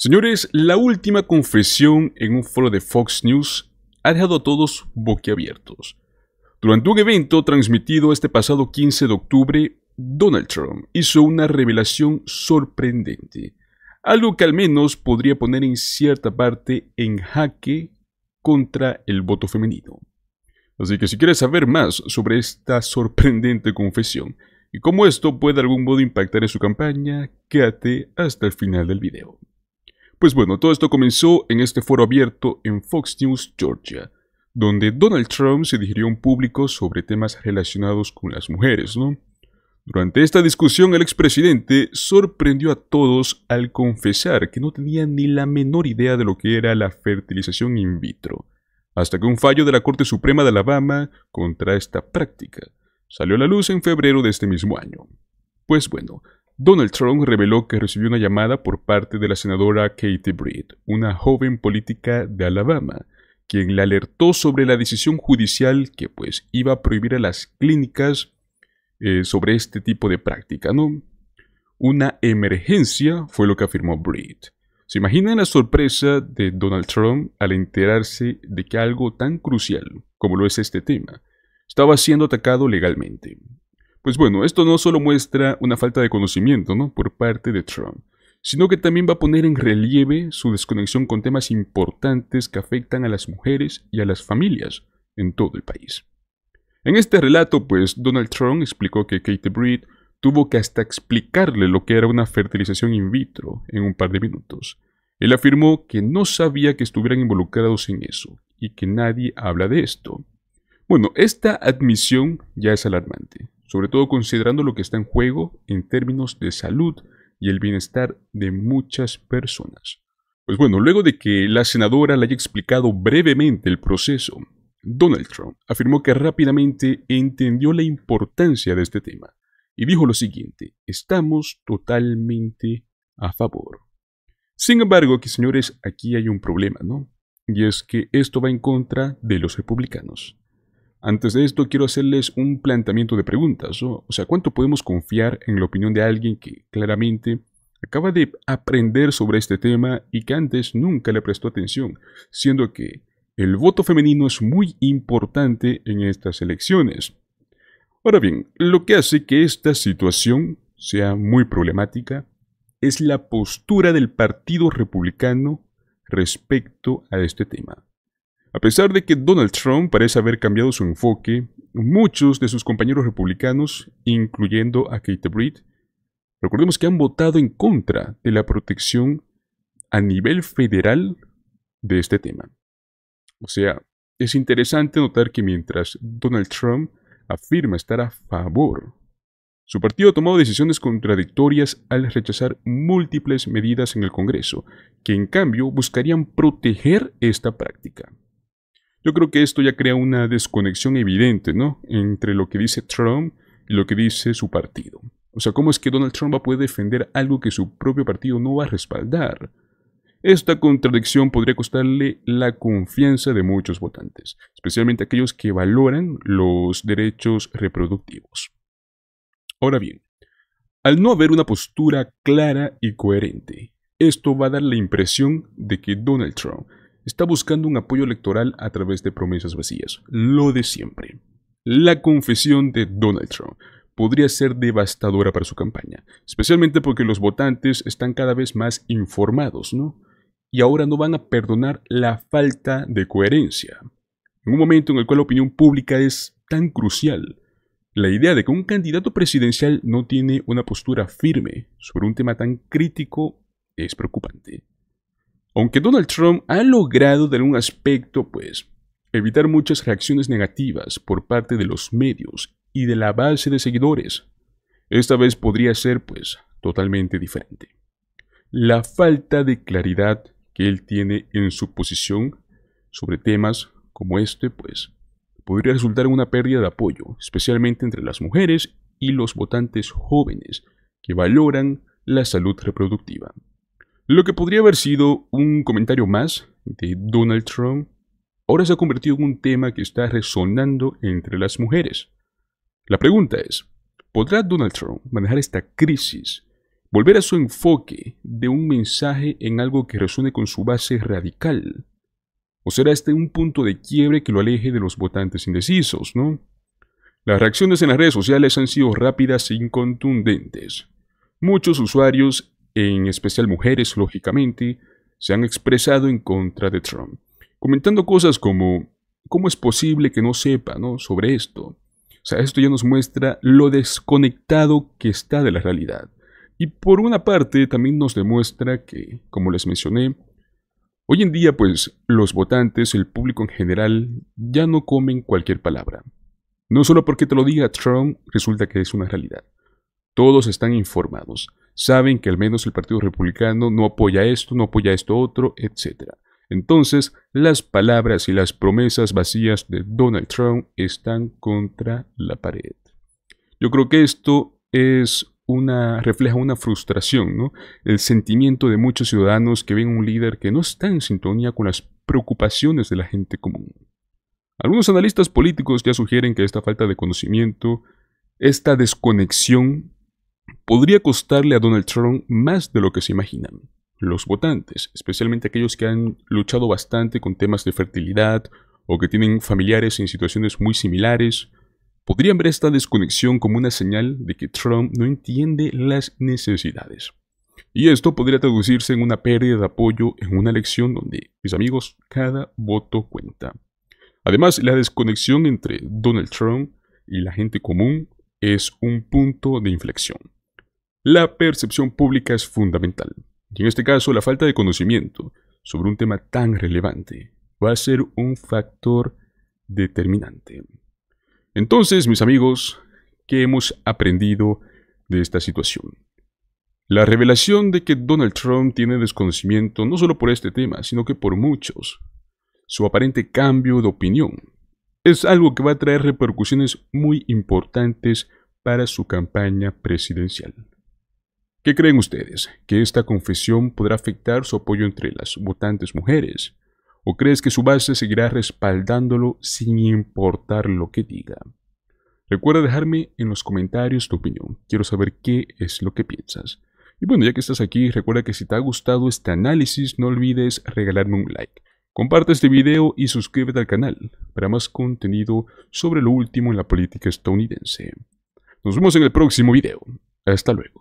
Señores, la última confesión en un foro de Fox News ha dejado a todos boquiabiertos. Durante un evento transmitido este pasado 15 de octubre, Donald Trump hizo una revelación sorprendente, algo que al menos podría poner en cierta parte en jaque contra el voto femenino. Así que si quieres saber más sobre esta sorprendente confesión y cómo esto puede de algún modo impactar en su campaña, quédate hasta el final del video. Pues bueno, todo esto comenzó en este foro abierto en Fox News Georgia, donde Donald Trump se dirigió a un público sobre temas relacionados con las mujeres, ¿no? Durante esta discusión, el expresidente sorprendió a todos al confesar que no tenía ni la menor idea de lo que era la fertilización in vitro, hasta que un fallo de la Corte Suprema de Alabama contra esta práctica salió a la luz en febrero de este mismo año. Pues bueno, Donald Trump reveló que recibió una llamada por parte de la senadora Katie Breed, una joven política de Alabama, quien le alertó sobre la decisión judicial que pues iba a prohibir a las clínicas eh, sobre este tipo de práctica, ¿no? Una emergencia fue lo que afirmó Breed. ¿Se imaginan la sorpresa de Donald Trump al enterarse de que algo tan crucial como lo es este tema estaba siendo atacado legalmente? Pues bueno, esto no solo muestra una falta de conocimiento por parte de Trump, sino que también va a poner en relieve su desconexión con temas importantes que afectan a las mujeres y a las familias en todo el país. En este relato, pues, Donald Trump explicó que Kate Breed tuvo que hasta explicarle lo que era una fertilización in vitro en un par de minutos. Él afirmó que no sabía que estuvieran involucrados en eso y que nadie habla de esto. Bueno, esta admisión ya es alarmante sobre todo considerando lo que está en juego en términos de salud y el bienestar de muchas personas. Pues bueno, luego de que la senadora le haya explicado brevemente el proceso, Donald Trump afirmó que rápidamente entendió la importancia de este tema y dijo lo siguiente, estamos totalmente a favor. Sin embargo, que señores, aquí hay un problema, ¿no? Y es que esto va en contra de los republicanos. Antes de esto, quiero hacerles un planteamiento de preguntas. O sea, ¿cuánto podemos confiar en la opinión de alguien que claramente acaba de aprender sobre este tema y que antes nunca le prestó atención, siendo que el voto femenino es muy importante en estas elecciones? Ahora bien, lo que hace que esta situación sea muy problemática es la postura del Partido Republicano respecto a este tema. A pesar de que Donald Trump parece haber cambiado su enfoque, muchos de sus compañeros republicanos, incluyendo a Kate Breed, recordemos que han votado en contra de la protección a nivel federal de este tema. O sea, es interesante notar que mientras Donald Trump afirma estar a favor, su partido ha tomado decisiones contradictorias al rechazar múltiples medidas en el Congreso, que en cambio buscarían proteger esta práctica. Yo creo que esto ya crea una desconexión evidente, ¿no? Entre lo que dice Trump y lo que dice su partido. O sea, ¿cómo es que Donald Trump va a poder defender algo que su propio partido no va a respaldar? Esta contradicción podría costarle la confianza de muchos votantes, especialmente aquellos que valoran los derechos reproductivos. Ahora bien, al no haber una postura clara y coherente, esto va a dar la impresión de que Donald Trump está buscando un apoyo electoral a través de promesas vacías. Lo de siempre. La confesión de Donald Trump podría ser devastadora para su campaña, especialmente porque los votantes están cada vez más informados, ¿no? Y ahora no van a perdonar la falta de coherencia. En un momento en el cual la opinión pública es tan crucial, la idea de que un candidato presidencial no tiene una postura firme sobre un tema tan crítico es preocupante. Aunque Donald Trump ha logrado de algún aspecto, pues, evitar muchas reacciones negativas por parte de los medios y de la base de seguidores, esta vez podría ser, pues, totalmente diferente. La falta de claridad que él tiene en su posición sobre temas como este, pues, podría resultar en una pérdida de apoyo, especialmente entre las mujeres y los votantes jóvenes que valoran la salud reproductiva. Lo que podría haber sido un comentario más de Donald Trump, ahora se ha convertido en un tema que está resonando entre las mujeres. La pregunta es, ¿podrá Donald Trump manejar esta crisis, volver a su enfoque de un mensaje en algo que resuene con su base radical? ¿O será este un punto de quiebre que lo aleje de los votantes indecisos, no? Las reacciones en las redes sociales han sido rápidas e incontundentes. Muchos usuarios en especial mujeres, lógicamente, se han expresado en contra de Trump, comentando cosas como, ¿cómo es posible que no sepa sobre esto? O sea, esto ya nos muestra lo desconectado que está de la realidad. Y por una parte, también nos demuestra que, como les mencioné, hoy en día, pues, los votantes, el público en general, ya no comen cualquier palabra. No solo porque te lo diga Trump, resulta que es una realidad. Todos están informados saben que al menos el Partido Republicano no apoya esto, no apoya esto otro, etc. Entonces, las palabras y las promesas vacías de Donald Trump están contra la pared. Yo creo que esto es una, refleja una frustración, ¿no? El sentimiento de muchos ciudadanos que ven un líder que no está en sintonía con las preocupaciones de la gente común. Algunos analistas políticos ya sugieren que esta falta de conocimiento, esta desconexión podría costarle a Donald Trump más de lo que se imaginan. Los votantes, especialmente aquellos que han luchado bastante con temas de fertilidad o que tienen familiares en situaciones muy similares, podrían ver esta desconexión como una señal de que Trump no entiende las necesidades. Y esto podría traducirse en una pérdida de apoyo en una elección donde, mis amigos, cada voto cuenta. Además, la desconexión entre Donald Trump y la gente común es un punto de inflexión la percepción pública es fundamental, y en este caso la falta de conocimiento sobre un tema tan relevante va a ser un factor determinante. Entonces, mis amigos, ¿qué hemos aprendido de esta situación? La revelación de que Donald Trump tiene desconocimiento no solo por este tema, sino que por muchos. Su aparente cambio de opinión es algo que va a traer repercusiones muy importantes para su campaña presidencial. ¿Qué creen ustedes? ¿Que esta confesión podrá afectar su apoyo entre las votantes mujeres? ¿O crees que su base seguirá respaldándolo sin importar lo que diga? Recuerda dejarme en los comentarios tu opinión. Quiero saber qué es lo que piensas. Y bueno, ya que estás aquí, recuerda que si te ha gustado este análisis, no olvides regalarme un like. Comparte este video y suscríbete al canal para más contenido sobre lo último en la política estadounidense. Nos vemos en el próximo video. Hasta luego.